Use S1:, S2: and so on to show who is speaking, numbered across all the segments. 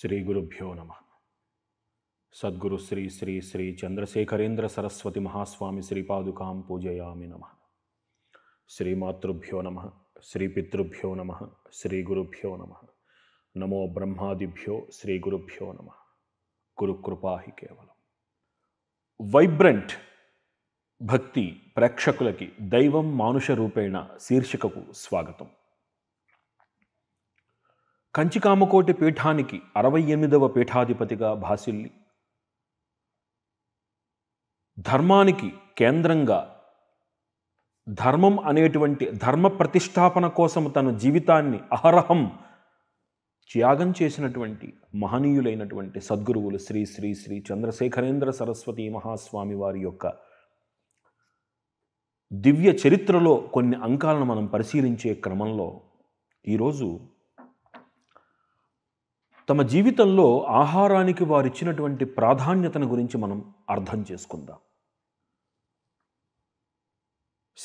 S1: శ్రీ గురుభ్యో నమ సద్గురు శ్రీ శ్రీ శ్రీ చంద్రశేఖరేంద్ర సరస్వతి మహాస్వామి శ్రీపాదుకాం పూజయామి నమ శ్రీమాతృభ్యో నమ శ్రీ పితృభ్యో నమ శ్రీ గురుభ్యో నమ నమో బ్రహ్మాదిభ్యో శ్రీ గురుభ్యో నమ గురుకృపా హి కేవలం వైబ్రెంట్ భక్తి ప్రేక్షకులకి దైవం మానుష రూపేణ శీర్షికకు స్వాగతం కంచికామకోటి పీఠానికి అరవై ఎనిమిదవ పీఠాధిపతిగా భాసిల్లి ధర్మానికి కేంద్రంగా ధర్మం అనేటువంటి ధర్మ ప్రతిష్టాపన కోసం తన జీవితాన్ని అహరహం త్యాగం చేసినటువంటి మహనీయులైనటువంటి సద్గురువులు శ్రీ శ్రీ శ్రీ చంద్రశేఖరేంద్ర సరస్వతి మహాస్వామి వారి యొక్క దివ్య చరిత్రలో కొన్ని అంకాలను మనం పరిశీలించే క్రమంలో ఈరోజు తమ జీవితంలో ఆహారానికి వారిచ్చినటువంటి ప్రాధాన్యతను గురించి మనం అర్థం చేసుకుందాం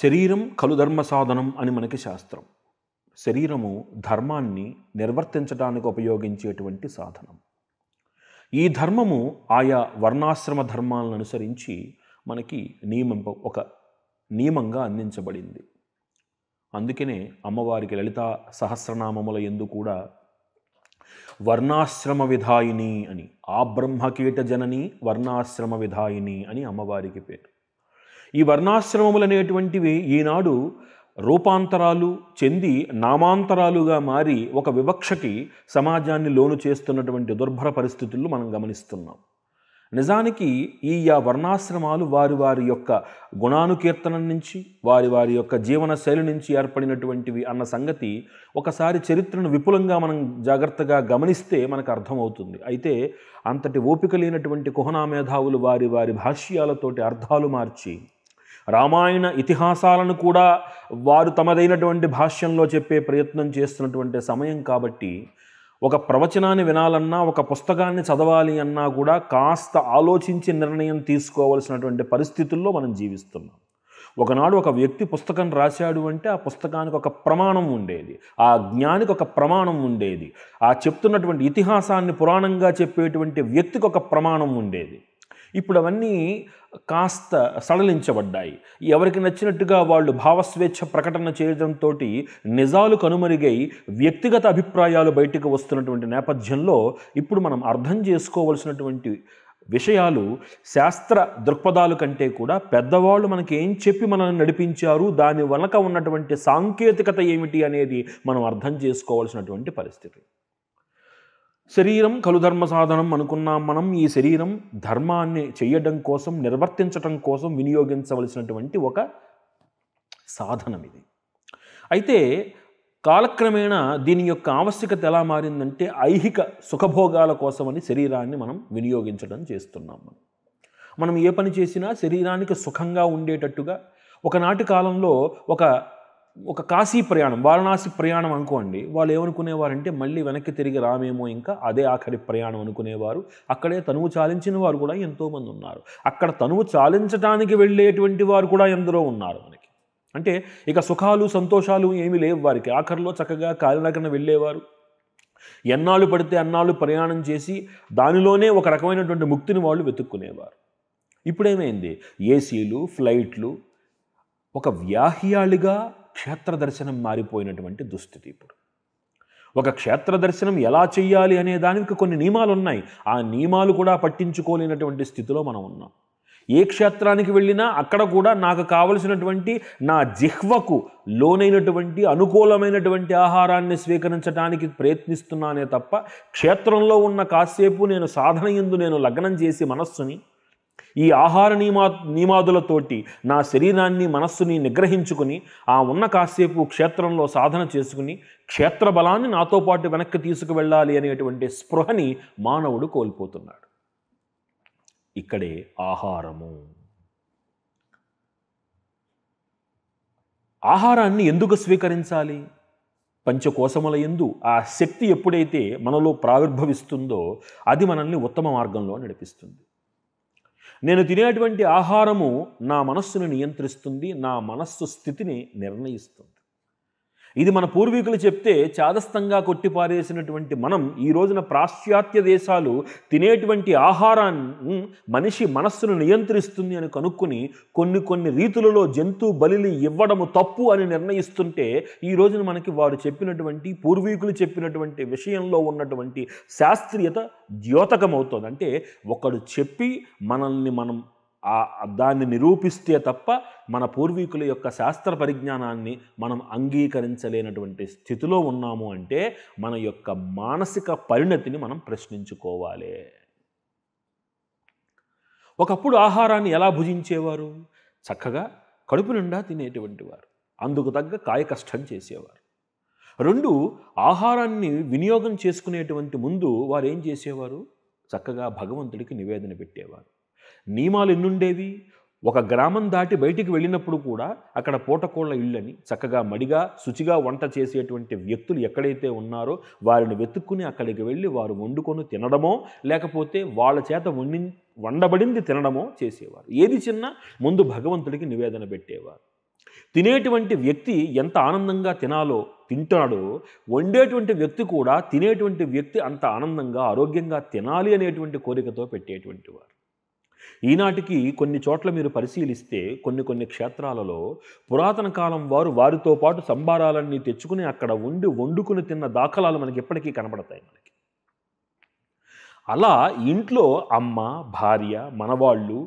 S1: శరీరం కలుధర్మ సాధనం అని మనకి శాస్త్రం శరీరము ధర్మాన్ని నిర్వర్తించడానికి ఉపయోగించేటువంటి సాధనం ఈ ధర్మము ఆయా వర్ణాశ్రమ ధర్మాలను అనుసరించి మనకి నియమం ఒక నియమంగా అందించబడింది అందుకనే అమ్మవారికి లలితా సహస్రనామముల ఎందు కూడా వర్ణాశ్రమ విధాయిని అని ఆ బ్రహ్మకీట జనని వర్ణాశ్రమ విధాయిని అని అమ్మవారికి పేరు ఈ వర్ణాశ్రమములు అనేటువంటివి ఈనాడు రూపాంతరాలు చెంది నామాంతరాలుగా మారి ఒక వివక్షకి సమాజాన్ని లోను చేస్తున్నటువంటి దుర్భర పరిస్థితులు మనం గమనిస్తున్నాం నిజానికి ఈ ఆ వర్ణాశ్రమాలు వారి వారి యొక్క గుణానుకీర్తనం నుంచి వారి వారి యొక్క జీవన శైలి నుంచి ఏర్పడినటువంటివి అన్న సంగతి ఒకసారి చరిత్రను విపులంగా మనం జాగ్రత్తగా గమనిస్తే మనకు అర్థమవుతుంది అయితే అంతటి ఓపిక లేనటువంటి కుహనా మేధావులు వారి వారి భాష్యాలతోటి అర్థాలు మార్చి రామాయణ ఇతిహాసాలను కూడా వారు తమదైనటువంటి భాష్యంలో చెప్పే ప్రయత్నం చేస్తున్నటువంటి సమయం కాబట్టి ఒక ప్రవచనాన్ని వినాలన్నా ఒక పుస్తకాన్ని చదవాలి అన్నా కూడా కాస్త ఆలోచించి నిర్ణయం తీసుకోవలసినటువంటి పరిస్థితుల్లో మనం జీవిస్తున్నాం ఒకనాడు ఒక వ్యక్తి పుస్తకం రాశాడు అంటే ఆ పుస్తకానికి ఒక ప్రమాణం ఉండేది ఆ జ్ఞానికి ఒక ప్రమాణం ఉండేది ఆ చెప్తున్నటువంటి ఇతిహాసాన్ని పురాణంగా చెప్పేటువంటి వ్యక్తికి ఒక ప్రమాణం ఉండేది ఇప్పుడు అవన్నీ కాస్త సడలించబడ్డాయి ఎవరికి నచ్చినట్టుగా వాళ్ళు భావస్వేచ్ఛ ప్రకటన చేయడంతో నిజాలు కనుమరుగై వ్యక్తిగత అభిప్రాయాలు బయటకు వస్తున్నటువంటి నేపథ్యంలో ఇప్పుడు మనం అర్థం చేసుకోవలసినటువంటి విషయాలు శాస్త్ర దృక్పథాలు కంటే కూడా పెద్దవాళ్ళు మనకి ఏం చెప్పి మనల్ని నడిపించారు దాని వెనక ఉన్నటువంటి సాంకేతికత ఏమిటి అనేది మనం అర్థం చేసుకోవాల్సినటువంటి పరిస్థితి శరీరం కలు ధర్మ సాధనం అనుకున్నాం మనం ఈ శరీరం ధర్మాన్ని చేయడం కోసం నిర్వర్తించటం కోసం వినియోగించవలసినటువంటి ఒక సాధనం ఇది అయితే కాలక్రమేణ దీని యొక్క ఆవశ్యకత ఎలా మారిందంటే ఐహిక సుఖభోగాల కోసమని శరీరాన్ని మనం వినియోగించడం చేస్తున్నాం మనం మనం ఏ పని చేసినా శరీరానికి సుఖంగా ఉండేటట్టుగా ఒకనాటి కాలంలో ఒక ఒక కాశీ ప్రయాణం వారణాసి ప్రయాణం అనుకోండి వాళ్ళు ఏమనుకునేవారంటే మళ్ళీ వెనక్కి తిరిగి రామేమో ఇంకా అదే ఆఖరి ప్రయాణం అనుకునేవారు అక్కడే తనువు చాలించిన వారు కూడా ఎంతోమంది ఉన్నారు అక్కడ తనువు చాలించడానికి వెళ్ళేటువంటి వారు కూడా ఎందరో ఉన్నారు మనకి అంటే ఇక సుఖాలు సంతోషాలు ఏమీ లేవు వారికి ఆఖరిలో చక్కగా కాలినగరం వెళ్ళేవారు ఎన్నాళ్ళు పడితే అన్నాళ్ళు ప్రయాణం చేసి దానిలోనే ఒక రకమైనటువంటి ముక్తిని వాళ్ళు వెతుక్కునేవారు ఇప్పుడేమైంది ఏసీలు ఫ్లైట్లు ఒక వ్యాహ్యాలుగా క్షేత్ర దర్శనం మారిపోయినటువంటి దుస్థితి ఇప్పుడు ఒక క్షేత్ర దర్శనం ఎలా చేయాలి అనే దానికి కొన్ని నియమాలు ఉన్నాయి ఆ నియమాలు కూడా పట్టించుకోలేనటువంటి స్థితిలో మనం ఉన్నాం ఏ క్షేత్రానికి వెళ్ళినా అక్కడ కూడా నాకు కావలసినటువంటి నా జిహ్వకు లోనైనటువంటి అనుకూలమైనటువంటి ఆహారాన్ని స్వీకరించడానికి ప్రయత్నిస్తున్నానే తప్ప క్షేత్రంలో ఉన్న కాసేపు నేను సాధన ఎందు నేను లగ్నం చేసి మనస్సుని ఈ ఆహార నియమా నియమాదులతోటి నా శరీరాన్ని మనస్సుని నిగ్రహించుకుని ఆ ఉన్న కాసేపు క్షేత్రంలో సాధన చేసుకుని క్షేత్ర బలాన్ని నాతో పాటు వెనక్కి తీసుకువెళ్ళాలి అనేటువంటి స్పృహని మానవుడు కోల్పోతున్నాడు ఇక్కడే ఆహారము ఆహారాన్ని ఎందుకు స్వీకరించాలి పంచకోశముల ఎందు ఆ శక్తి ఎప్పుడైతే మనలో ప్రావిర్భవిస్తుందో అది మనల్ని ఉత్తమ మార్గంలో నడిపిస్తుంది నేను తినేటువంటి ఆహారము నా మనస్సును నియంత్రిస్తుంది నా మనస్సు స్థితిని నిర్ణయిస్తుంది ఇది మన పూర్వీకులు చెప్తే చాదస్తంగా కొట్టిపారేసినటువంటి మనం ఈ రోజున పాశ్చాత్య దేశాలు తినేటువంటి ఆహారాన్ని మనిషి మనస్సును నియంత్రిస్తుంది అని కనుక్కుని కొన్ని కొన్ని రీతులలో జంతు బలిలు ఇవ్వడము తప్పు అని నిర్ణయిస్తుంటే ఈ రోజున మనకి వారు చెప్పినటువంటి పూర్వీకులు చెప్పినటువంటి విషయంలో ఉన్నటువంటి శాస్త్రీయత ద్యోతకమవుతుంది అంటే ఒకడు చెప్పి మనల్ని మనం దాన్ని నిరూపిస్తే తప్ప మన పూర్వీకుల యొక్క శాస్త్ర పరిజ్ఞానాన్ని మనం అంగీకరించలేనటువంటి స్థితిలో ఉన్నాము అంటే మన యొక్క మానసిక పరిణతిని మనం ప్రశ్నించుకోవాలి ఒకప్పుడు ఆహారాన్ని ఎలా భుజించేవారు చక్కగా కడుపు నిండా తినేటువంటి వారు అందుకు తగ్గ కాయకష్టం చేసేవారు రెండు ఆహారాన్ని వినియోగం చేసుకునేటువంటి ముందు వారు ఏం చేసేవారు చక్కగా భగవంతుడికి నివేదన పెట్టేవారు నియమాలు ఎన్నుండేవి ఒక గ్రామం దాటి బయటికి వెళ్ళినప్పుడు కూడా అక్కడ పూటకోళ్ల ఇళ్ళని చక్కగా మడిగా శుచిగా వంట చేసేటువంటి వ్యక్తులు ఎక్కడైతే ఉన్నారో వారిని వెతుక్కుని అక్కడికి వెళ్ళి వారు వండుకొని తినడమో లేకపోతే వాళ్ళ చేత వండి వండబడింది తినడమో చేసేవారు ఏది చిన్న ముందు భగవంతుడికి నివేదన పెట్టేవారు తినేటువంటి వ్యక్తి ఎంత ఆనందంగా తినాలో తింటాడో వండేటువంటి వ్యక్తి కూడా తినేటువంటి వ్యక్తి అంత ఆనందంగా ఆరోగ్యంగా తినాలి అనేటువంటి కోరికతో పెట్టేటువంటి వారు ఈనాటికి కొన్ని చోట్ల మీరు పరిశీలిస్తే కొన్ని కొన్ని క్షేత్రాలలో పురాతన కాలం వారు వారితో పాటు సంబారాలన్నీ తెచ్చుకుని అక్కడ ఉండి వండుకుని తిన్న దాఖలాలు మనకి ఎప్పటికీ కనబడతాయి మనకి అలా ఇంట్లో అమ్మ భార్య మనవాళ్ళు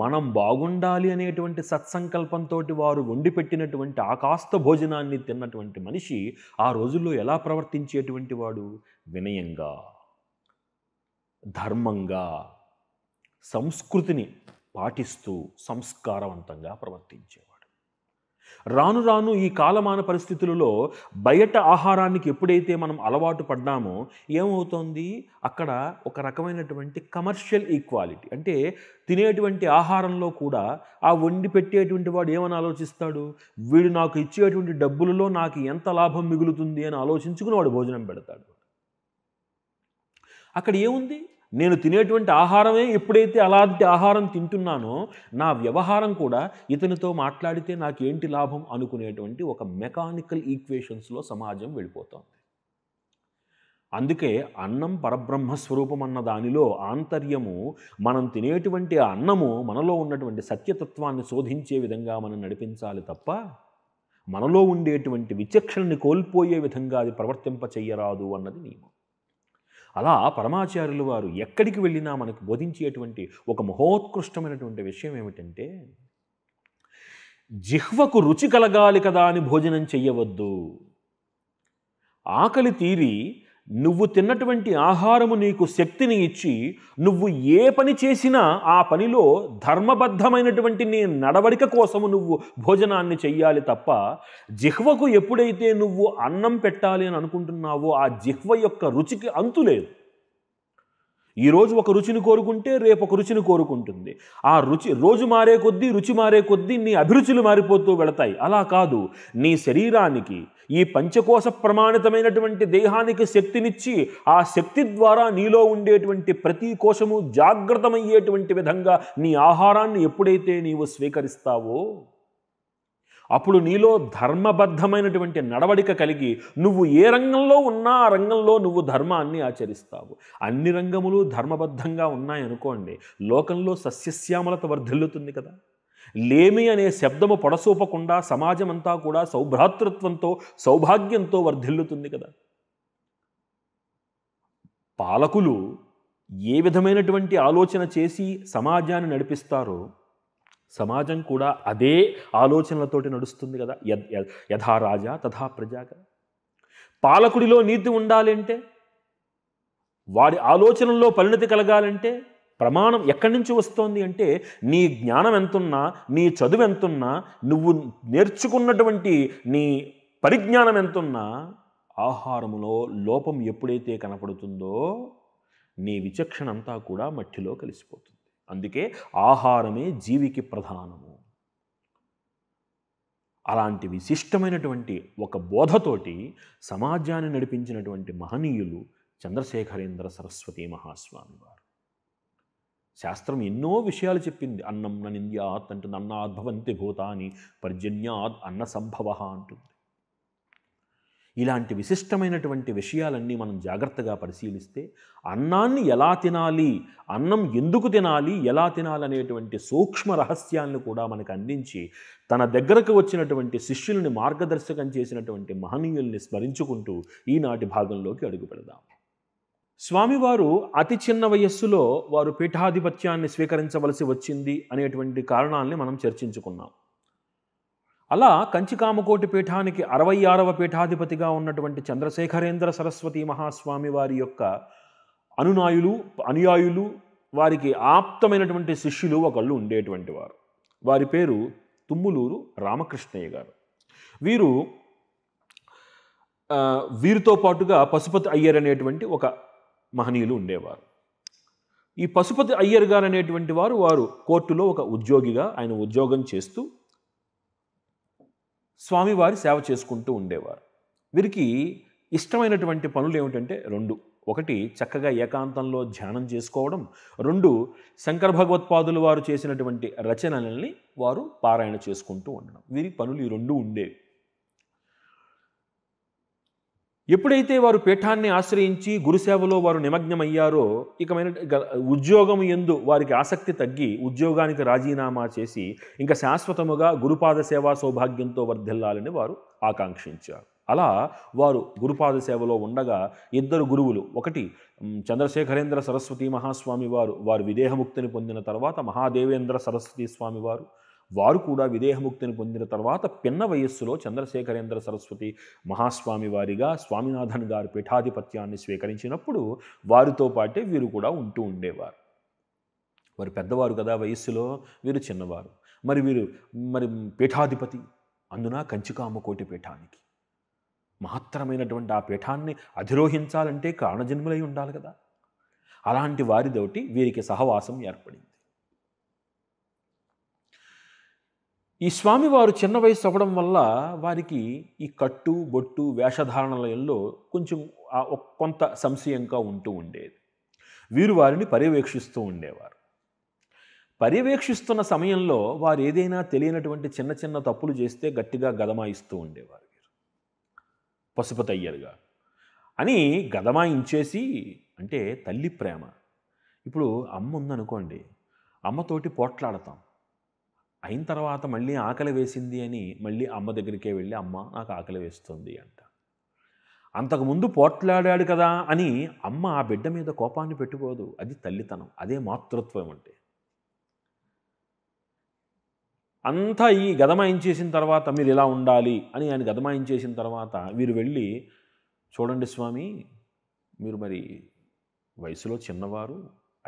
S1: మనం బాగుండాలి అనేటువంటి సత్సంకల్పంతో వారు వండి పెట్టినటువంటి ఆ కాస్త భోజనాన్ని తిన్నటువంటి మనిషి ఆ రోజుల్లో ఎలా ప్రవర్తించేటువంటి వాడు వినయంగా ధర్మంగా సంస్కృతిని పాటిస్తూ సంస్కారవంతంగా ప్రవర్తించేవాడు రాను రాను ఈ కాలమాన పరిస్థితులలో బయట ఆహారానికి ఎప్పుడైతే మనం అలవాటు పడ్డామో ఏమవుతోంది అక్కడ ఒక రకమైనటువంటి కమర్షియల్ ఈక్వాలిటీ అంటే తినేటువంటి ఆహారంలో కూడా ఆ వండి పెట్టేటువంటి వాడు ఏమని ఆలోచిస్తాడు వీడు నాకు ఇచ్చేటువంటి డబ్బులలో నాకు ఎంత లాభం మిగులుతుంది అని ఆలోచించుకుని వాడు భోజనం పెడతాడు అక్కడ ఏముంది నేను తినేటువంటి ఆహారమే ఎప్పుడైతే అలాంటి ఆహారం తింటున్నానో నా వ్యవహారం కూడా ఇతనితో మాట్లాడితే నాకేంటి లాభం అనుకునేటువంటి ఒక మెకానికల్ ఈక్వేషన్స్లో సమాజం వెళ్ళిపోతుంది అందుకే అన్నం పరబ్రహ్మ స్వరూపం అన్న దానిలో ఆంతర్యము మనం తినేటువంటి అన్నము మనలో ఉన్నటువంటి సత్యతత్వాన్ని శోధించే విధంగా మనం నడిపించాలి తప్ప మనలో ఉండేటువంటి విచక్షణని కోల్పోయే విధంగా అది ప్రవర్తింప చెయ్యరాదు అన్నది నియమం అలా పరమాచార్యులు వారు ఎక్కడికి వెళ్ళినా మనకు బోధించేటువంటి ఒక మహోత్కృష్టమైనటువంటి విషయం ఏమిటంటే జిహ్వకు రుచి కలగాలి కదా అని భోజనం చెయ్యవద్దు ఆకలి తీరి నువ్వు తిన్నటువంటి ఆహారము నీకు శక్తిని ఇచ్చి నువ్వు ఏ పని చేసినా ఆ పనిలో ధర్మబద్ధమైనటువంటి నీ నడవడిక కోసము నువ్వు భోజనాన్ని చెయ్యాలి తప్ప జిహ్వకు ఎప్పుడైతే నువ్వు అన్నం పెట్టాలి అని అనుకుంటున్నావో ఆ జిహ్వ యొక్క రుచికి అంతు లేదు ఈరోజు ఒక రుచిని కోరుకుంటే రేపు ఒక రుచిని కోరుకుంటుంది ఆ రుచి రోజు మారే కొద్దీ రుచి మారే కొద్దీ నీ అభిరుచులు మారిపోతూ వెళతాయి అలా కాదు నీ శరీరానికి ఈ పంచకోశ ప్రమాణితమైనటువంటి దేహానికి శక్తినిచ్చి ఆ శక్తి ద్వారా నీలో ఉండేటువంటి ప్రతి కోశము జాగ్రత్తమయ్యేటువంటి విధంగా నీ ఆహారాన్ని ఎప్పుడైతే నీవు స్వీకరిస్తావో అప్పుడు నీలో ధర్మబద్ధమైనటువంటి నడవడిక కలిగి నువ్వు ఏ రంగంలో ఉన్నా ఆ రంగంలో నువ్వు ధర్మాన్ని ఆచరిస్తావు అన్ని రంగములు ధర్మబద్ధంగా ఉన్నాయనుకోండి లోకంలో సస్యశ్యామలత వర్ధిల్లుతుంది కదా లేమి అనే శబ్దము పొడసూపకుండా సమాజమంతా కూడా సౌభ్రాతృత్వంతో సౌభాగ్యంతో వర్ధిల్లుతుంది కదా పాలకులు ఏ విధమైనటువంటి ఆలోచన చేసి సమాజాన్ని నడిపిస్తారో సమాజం కూడా అదే ఆలోచనలతోటి నడుస్తుంది కదా యథా రాజా తథా ప్రజాగా పాలకుడిలో నీతి ఉండాలంటే వారి ఆలోచనల్లో పరిణతి కలగాలంటే ప్రమాణం ఎక్కడి నుంచి వస్తోంది అంటే నీ జ్ఞానం ఎంతున్నా నీ చదువు ఎంతున్నా నువ్వు నేర్చుకున్నటువంటి నీ పరిజ్ఞానం ఎంతున్నా ఆహారములో లోపం ఎప్పుడైతే కనపడుతుందో నీ విచక్షణ అంతా కూడా మట్టిలో కలిసిపోతుంది అందుకే ఆహారమే జీవికి ప్రధానము అలాంటి విశిష్టమైనటువంటి ఒక బోధతోటి సమాజాన్ని నడిపించినటువంటి మహనీయులు చంద్రశేఖరేంద్ర సరస్వతి మహాస్వామి వారు శాస్త్రం ఎన్నో విషయాలు చెప్పింది అన్నం ననింద్యాత్ అంటుంది అన్నాద్భవంతి భూతాని పర్జన్యాత్ అన్న సంభవ అంటుంది ఇలాంటి విశిష్టమైనటువంటి విషయాలన్నీ మనం జాగ్రత్తగా పరిశీలిస్తే అన్నాన్ని ఎలా తినాలి అన్నం ఎందుకు తినాలి ఎలా తినాలి అనేటువంటి సూక్ష్మ రహస్యాలను కూడా మనకు అందించి తన దగ్గరకు వచ్చినటువంటి శిష్యుల్ని మార్గదర్శకం చేసినటువంటి మహనీయుల్ని స్మరించుకుంటూ ఈనాటి భాగంలోకి అడుగు పెడదాం స్వామివారు అతి చిన్న వయస్సులో వారు పీఠాధిపత్యాన్ని స్వీకరించవలసి వచ్చింది అనేటువంటి కారణాలని మనం చర్చించుకున్నాం అలా కంచికామకోటి పీఠానికి అరవై ఆరవ పీఠాధిపతిగా ఉన్నటువంటి చంద్రశేఖరేంద్ర సరస్వతి మహాస్వామి వారి యొక్క అనునాయులు అనుయాయులు వారికి ఆప్తమైనటువంటి శిష్యులు ఒకళ్ళు ఉండేటువంటి వారు వారి పేరు తుమ్ములూరు రామకృష్ణయ్య గారు వీరు వీరితో పాటుగా పశుపతి అయ్యర్ అనేటువంటి ఒక మహనీయులు ఉండేవారు ఈ పశుపతి అయ్యర్ గారు అనేటువంటి వారు వారు కోర్టులో ఒక ఉద్యోగిగా ఆయన ఉద్యోగం చేస్తూ స్వామివారి సేవ చేసుకుంటూ ఉండేవారు వీరికి ఇష్టమైనటువంటి పనులు ఏమిటంటే రెండు ఒకటి చక్కగా ఏకాంతంలో ధ్యానం చేసుకోవడం రెండు శంకర భగవత్పాదులు వారు చేసినటువంటి రచనలని వారు పారాయణ చేసుకుంటూ ఉండడం వీరి పనులు ఈ రెండు ఉండేవి ఎప్పుడైతే వారు పీఠాన్ని ఆశ్రయించి గురుసేవలో వారు నిమగ్నమయ్యారో ఇకమైన ఉద్యోగం ఎందు వారికి ఆసక్తి తగ్గి ఉద్యోగానికి రాజీనామా చేసి ఇంకా శాశ్వతముగా గురుపాద సేవా సౌభాగ్యంతో వర్ధిల్లాలని వారు ఆకాంక్షించారు అలా వారు గురుపాద సేవలో ఉండగా ఇద్దరు గురువులు ఒకటి చంద్రశేఖరేంద్ర సరస్వతి మహాస్వామి వారు వారు విదేహముక్తిని పొందిన తర్వాత మహాదేవేంద్ర సరస్వతి స్వామి వారు వారు కూడా విదేహముక్తిని పొందిన తర్వాత పిన్న వయస్సులో చంద్రశేఖరేంద్ర సరస్వతి మహాస్వామి వారిగా స్వామినాథన్ గారు పీఠాధిపత్యాన్ని స్వీకరించినప్పుడు వారితో పాటే వీరు కూడా ఉంటూ ఉండేవారు వారు పెద్దవారు కదా వయస్సులో వీరు చిన్నవారు మరి వీరు మరి పీఠాధిపతి అందున కంచికామకోటి పీఠానికి మహత్తరమైనటువంటి ఆ పీఠాన్ని అధిరోహించాలంటే కారణజన్ములై ఉండాలి కదా అలాంటి వారితోటి వీరికి సహవాసం ఏర్పడింది ఈ స్వామివారు చిన్న వయసు అవ్వడం వల్ల వారికి ఈ కట్టు బొట్టు వేషధారణలయంలో కొంచెం కొంత సంశయంగా ఉంటూ ఉండేది వీరు వారిని పర్యవేక్షిస్తూ ఉండేవారు పర్యవేక్షిస్తున్న సమయంలో వారు ఏదైనా తెలియనటువంటి చిన్న చిన్న తప్పులు చేస్తే గట్టిగా గదమాయిస్తూ ఉండేవారు వీరు పసుపతయ్యరుగా అని గదమాయించేసి అంటే తల్లి ప్రేమ ఇప్పుడు అమ్మ ఉందనుకోండి అమ్మతోటి పోట్లాడతాం అయిన తర్వాత మళ్ళీ ఆకలి వేసింది అని మళ్ళీ అమ్మ దగ్గరికే వెళ్ళి అమ్మ నాకు ఆకలి వేస్తుంది అంట అంతకుముందు పోట్లాడాడు కదా అని అమ్మ ఆ బిడ్డ మీద కోపాన్ని పెట్టుకోదు అది తల్లితనం అదే మాతృత్వం అంటే అంతా ఈ గదమాయించేసిన తర్వాత మీరు ఇలా ఉండాలి అని ఆయన గదమాయించేసిన తర్వాత వీరు వెళ్ళి చూడండి స్వామి మీరు మరి వయసులో చిన్నవారు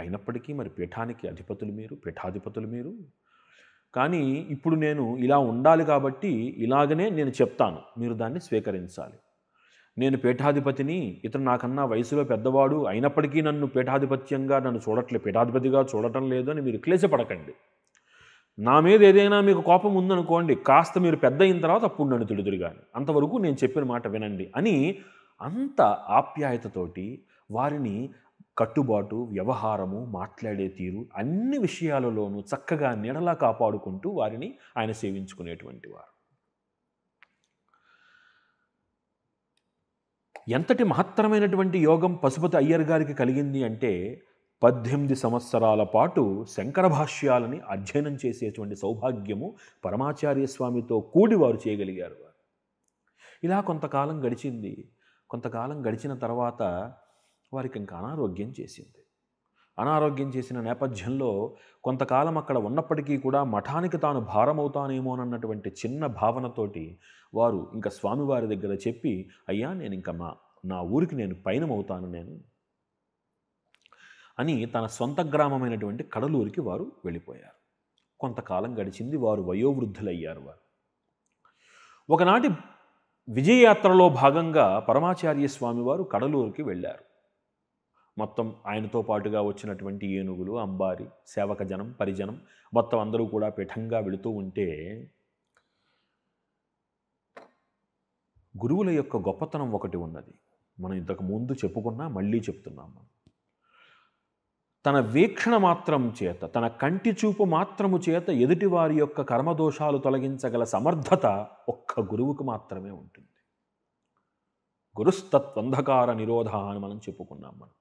S1: అయినప్పటికీ మరి పీఠానికి అధిపతులు మీరు పీఠాధిపతులు మీరు కానీ ఇప్పుడు నేను ఇలా ఉండాలి కాబట్టి ఇలాగనే నేను చెప్తాను మీరు దాన్ని స్వీకరించాలి నేను పీఠాధిపతిని ఇతను నాకన్నా వయసులో పెద్దవాడు అయినప్పటికీ నన్ను పీఠాధిపత్యంగా నన్ను చూడట్లేదు పీఠాధిపతిగా చూడటం లేదు అని మీరు క్లేశపడకండి నా మీద ఏదైనా మీకు కోపం ఉందనుకోండి కాస్త మీరు పెద్ద అయిన తర్వాత అప్పుడు నన్ను తిడుదురు కానీ అంతవరకు నేను చెప్పిన మాట వినండి అని అంత ఆప్యాయతతోటి వారిని కట్టుబాటు వ్యవహారము మాట్లాడే తీరు అన్ని విషయాలలోనూ చక్కగా నీడలా కాపాడుకుంటూ వారిని ఆయన సేవించుకునేటువంటి వారు ఎంతటి మహత్తరమైనటువంటి యోగం పశుపతి అయ్యర్ గారికి కలిగింది అంటే పద్దెనిమిది సంవత్సరాల పాటు శంకర భాష్యాలని అధ్యయనం చేసేటువంటి సౌభాగ్యము పరమాచార్య స్వామితో కూడి వారు చేయగలిగారు వారు ఇలా కొంతకాలం గడిచింది కొంతకాలం గడిచిన తర్వాత వారికి ఇంకా అనారోగ్యం చేసింది అనారోగ్యం చేసిన నేపథ్యంలో కొంతకాలం అక్కడ ఉన్నప్పటికీ కూడా మఠానికి తాను భారమవుతానేమోనన్నటువంటి చిన్న భావనతోటి వారు ఇంకా స్వామివారి దగ్గర చెప్పి అయ్యా నేను ఇంకా మా నా ఊరికి నేను పయనమవుతాను నేను అని తన సొంత గ్రామమైనటువంటి కడలూరికి వారు వెళ్ళిపోయారు కొంతకాలం గడిచింది వారు వయోవృద్ధులయ్యారు వారు ఒకనాటి విజయయాత్రలో భాగంగా పరమాచార్య స్వామివారు కడలూరుకి వెళ్ళారు మొత్తం ఆయనతో పాటుగా వచ్చినటువంటి ఏనుగులు అంబారి సేవక జనం పరిజనం మొత్తం అందరూ కూడా పీఠంగా వెళుతూ ఉంటే గురువుల యొక్క గొప్పతనం ఒకటి ఉన్నది మనం ఇంతకు ముందు చెప్పుకున్నా మళ్ళీ చెప్తున్నాం మనం తన వీక్షణ మాత్రం చేత తన కంటి చూపు మాత్రము చేత ఎదుటివారి యొక్క కర్మదోషాలు తొలగించగల సమర్థత ఒక్క గురువుకు మాత్రమే ఉంటుంది గురుస్తత్వంధకార నిరోధ అని మనం చెప్పుకున్నాం మనం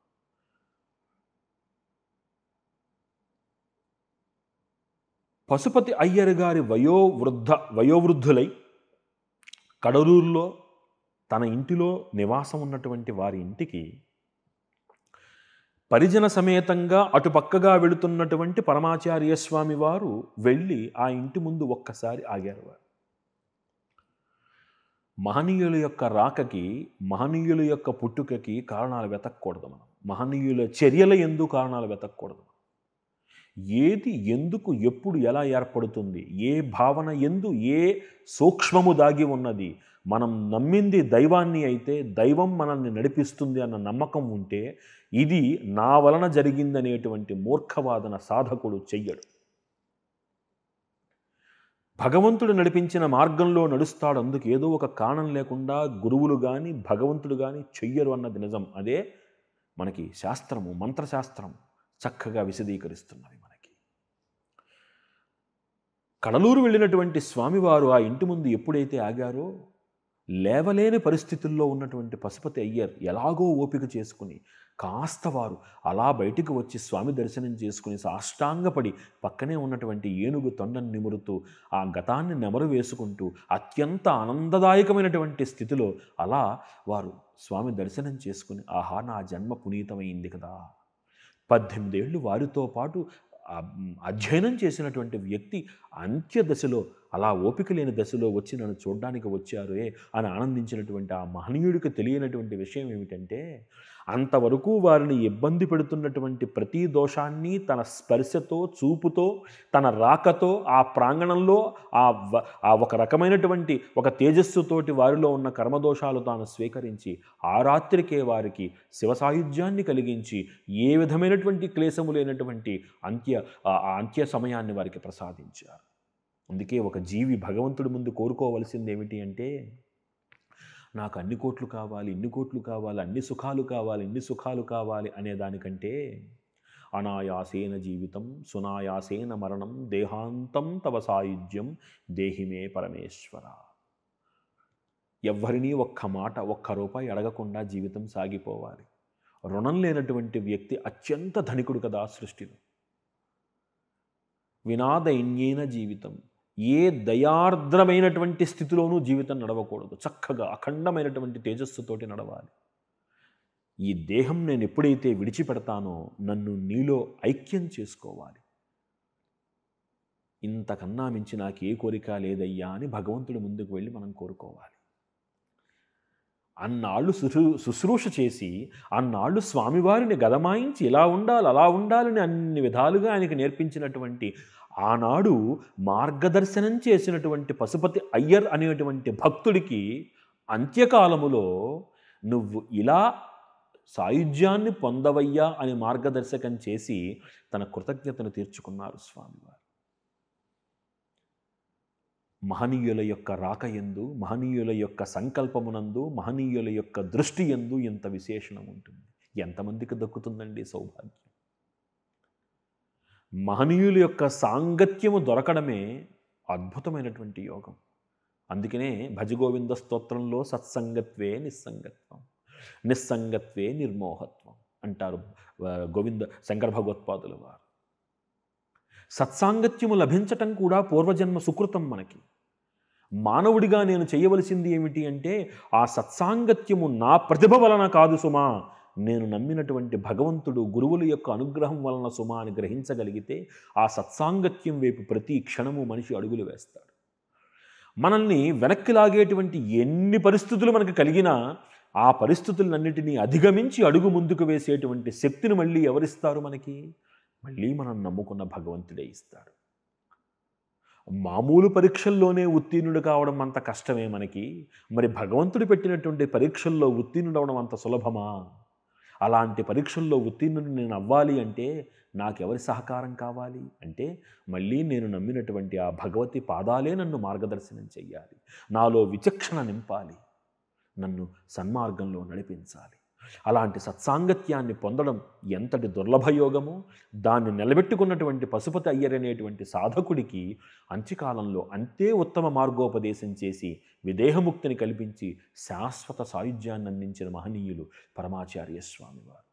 S1: పశుపతి అయ్యర్ గారి వయోవృద్ధ వయోవృద్ధులై కడలూరులో తన ఇంటిలో నివాసం ఉన్నటువంటి వారి ఇంటికి పరిజన సమేతంగా అటుపక్కగా వెళుతున్నటువంటి పరమాచార్య స్వామి వారు వెళ్ళి ఆ ఇంటి ముందు ఒక్కసారి ఆగారు వారు మహనీయుల యొక్క రాకకి మహనీయుల యొక్క పుట్టుకకి కారణాలు వెతకూడదు మనం మహనీయుల చర్యల ఎందు కారణాలు వెతకూడదు ఏది ఎందుకు ఎప్పుడు ఎలా ఏర్పడుతుంది ఏ భావన ఎందు ఏ సూక్ష్మము దాగి ఉన్నది మనం నమ్మింది దైవాన్ని అయితే దైవం మనల్ని నడిపిస్తుంది అన్న నమ్మకం ఉంటే ఇది నా వలన జరిగిందనేటువంటి మూర్ఖవాదన సాధకుడు చెయ్యడు భగవంతుడు నడిపించిన మార్గంలో నడుస్తాడు అందుకు ఏదో ఒక కారణం లేకుండా గురువులు కానీ భగవంతుడు కానీ చెయ్యరు అన్నది నిజం అదే మనకి శాస్త్రము మంత్రశాస్త్రం చక్కగా విశదీకరిస్తున్నవి మనకి కడలూరు వెళ్ళినటువంటి స్వామివారు ఆ ఇంటి ముందు ఎప్పుడైతే ఆగారో లేవలేని పరిస్థితుల్లో ఉన్నటువంటి పశుపతి అయ్యర్ ఎలాగో ఓపిక చేసుకుని కాస్త వారు అలా బయటికి వచ్చి స్వామి దర్శనం చేసుకుని సాష్టాంగపడి పక్కనే ఉన్నటువంటి ఏనుగు తొండను నిమురుతూ ఆ గతాన్ని నెమరు వేసుకుంటూ అత్యంత ఆనందదాయకమైనటువంటి స్థితిలో అలా వారు స్వామి దర్శనం చేసుకుని ఆహా నా జన్మ పునీతమైంది కదా పద్దెనిమిదేళ్ళు వారితో పాటు అధ్యయనం చేసినటువంటి వ్యక్తి అంత్యదశలో అలా ఓపిక లేని దశలో వచ్చి నన్ను చూడడానికి వచ్చారే అని ఆనందించినటువంటి ఆ మహనీయుడికి తెలియనటువంటి విషయం ఏమిటంటే అంతవరకు వారిని ఇబ్బంది పెడుతున్నటువంటి ప్రతి దోషాన్ని తన స్పర్శతో చూపుతో తన రాకతో ఆ ప్రాంగణంలో ఆ ఒక రకమైనటువంటి ఒక తేజస్సుతోటి వారిలో ఉన్న కర్మదోషాలు తాను స్వీకరించి ఆ రాత్రికే వారికి శివ కలిగించి ఏ విధమైనటువంటి క్లేశము లేనటువంటి అంత్య అంత్య సమయాన్ని వారికి ప్రసాదించారు అందుకే ఒక జీవి భగవంతుడి ముందు కోరుకోవలసింది ఏమిటి అంటే నాకు అన్ని కోట్లు కావాలి ఇన్ని కోట్లు కావాలి అన్ని సుఖాలు కావాలి ఇన్ని సుఖాలు కావాలి అనే దానికంటే అనాయాసేన జీవితం సునాయాసేన మరణం దేహాంతం తవ సాయుధ్యం దేహిమే పరమేశ్వర ఎవ్వరినీ ఒక్క మాట ఒక్క రూపాయి అడగకుండా జీవితం సాగిపోవాలి రుణం లేనటువంటి వ్యక్తి అత్యంత ధనికుడు కదా సృష్టిలో వినాదైన్యైన జీవితం ఏ దయార్ద్రమైనటువంటి స్థితిలోనూ జీవితం నడవకూడదు చక్కగా అఖండమైనటువంటి తేజస్సుతోటి నడవాలి ఈ దేహం నేను ఎప్పుడైతే విడిచిపెడతానో నన్ను నీలో ఐక్యం చేసుకోవాలి ఇంతకన్నా మించి నాకు ఏ కోరిక లేదయ్యా అని భగవంతుడి ముందుకు వెళ్ళి మనం కోరుకోవాలి అన్నాళ్ళు శుశ్రూ శుశ్రూష చేసి అన్నాళ్ళు స్వామివారిని గదమాయించి ఇలా ఉండాలి అలా ఉండాలని అన్ని విధాలుగా ఆయనకి నేర్పించినటువంటి ఆనాడు మార్గదర్శనం చేసినటువంటి పశుపతి అయ్యర్ అనేటువంటి భక్తుడికి అంత్యకాలములో నువ్వు ఇలా సాయుధ్యాన్ని పొందవయ్యా అని మార్గదర్శకం చేసి తన కృతజ్ఞతను తీర్చుకున్నారు స్వామివారు మహనీయుల యొక్క రాక ఎందు మహనీయుల యొక్క సంకల్పమునందు మహనీయుల యొక్క దృష్టి ఎందు ఇంత విశేషణం ఉంటుంది ఎంతమందికి దక్కుతుందండి సౌభాగ్యం మహనీయుల యొక్క సాంగత్యము దొరకడమే అద్భుతమైనటువంటి యోగం అందుకనే భజగోవింద స్తోత్రంలో సత్సంగత్వే నిస్సంగత్వం నిస్సంగత్వే నిర్మోహత్వం అంటారు గోవింద శంకర భగవత్పాదుల వారు సత్సాంగత్యము లభించటం కూడా పూర్వజన్మ సుకృతం మనకి మానవుడిగా నేను చేయవలసింది ఏమిటి అంటే ఆ సత్సాంగత్యము నా ప్రతిభ వలన కాదు సుమా నేను నమ్మినటువంటి భగవంతుడు గురువుల యొక్క అనుగ్రహం వలన సుమ అని గ్రహించగలిగితే ఆ సత్సాంగత్యం వైపు ప్రతి క్షణము మనిషి అడుగులు వేస్తాడు మనల్ని వెనక్కి లాగేటువంటి ఎన్ని పరిస్థితులు మనకు కలిగినా ఆ పరిస్థితులన్నిటినీ అధిగమించి అడుగు ముందుకు వేసేటువంటి శక్తిని మళ్ళీ ఎవరిస్తారు మనకి మళ్ళీ మనం నమ్ముకున్న భగవంతుడే ఇస్తాడు మామూలు పరీక్షల్లోనే ఉత్తీర్ణుడు కావడం అంత కష్టమే మనకి మరి భగవంతుడు పెట్టినటువంటి పరీక్షల్లో ఉత్తీర్ణుడవడం అంత సులభమా అలాంటి పరీక్షల్లో ఉత్తీర్ణుడు నేను అవ్వాలి అంటే నాకెవరి సహకారం కావాలి అంటే మళ్ళీ నేను నమ్మినటువంటి ఆ భగవతి పాదాలే నన్ను మార్గదర్శనం చెయ్యాలి నాలో విచక్షణ నింపాలి నన్ను సన్మార్గంలో నడిపించాలి అలాంటి సత్సాంగత్యాన్ని పొందడం ఎంతటి దుర్లభయోగమో దాన్ని నిలబెట్టుకున్నటువంటి పశుపతి అయ్యరనేటువంటి సాధకుడికి అంత్యకాలంలో అంతే ఉత్తమ మార్గోపదేశం చేసి విదేహముక్తిని కల్పించి శాశ్వత సాయుధ్యాన్ని అందించిన మహనీయులు పరమాచార్య స్వామివారు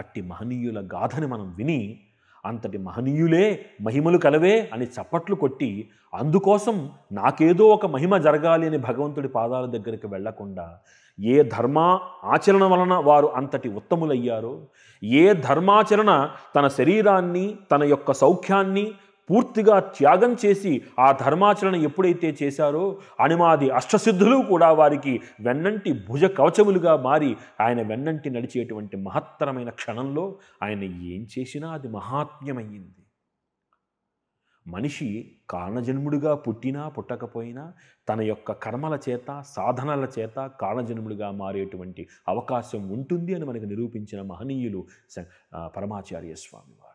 S1: అట్టి మహనీయుల గాథని మనం విని అంతటి మహనీయులే మహిమలు కలవే అని చప్పట్లు కొట్టి అందుకోసం నాకేదో ఒక మహిమ జరగాలి అని భగవంతుడి పాదాల దగ్గరికి వెళ్లకుండా ఏ ధర్మ ఆచరణ వలన వారు అంతటి ఉత్తములయ్యారో ఏ ధర్మాచరణ తన శరీరాన్ని తన యొక్క సౌఖ్యాన్ని పూర్తిగా త్యాగం చేసి ఆ ధర్మాచరణ ఎప్పుడైతే చేశారో అనిమాది అష్టసిద్ధులు కూడా వారికి వెన్నంటి భుజ కవచములుగా మారి ఆయన వెన్నంటి నడిచేటువంటి మహత్తరమైన క్షణంలో ఆయన ఏం చేసినా అది మహాత్మ్యమయ్యింది మనిషి కారణజన్ముడిగా పుట్టినా పుట్టకపోయినా తన యొక్క కర్మల చేత సాధనల చేత కారణజన్ముడిగా మారేటువంటి అవకాశం ఉంటుంది అని మనకు నిరూపించిన మహనీయులు పరమాచార్య స్వామివారు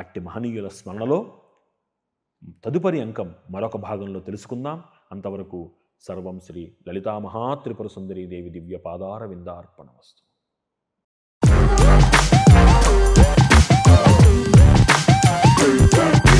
S1: అట్టి మహనీయుల స్మరణలో తదుపరి అంకం మరొక భాగంలో తెలుసుకుందాం అంతవరకు సర్వం శ్రీ లలితా మహాత్రిపుర సుందరీ దేవి దివ్య పాదార విందార్పణ వస్తుంది Thank you.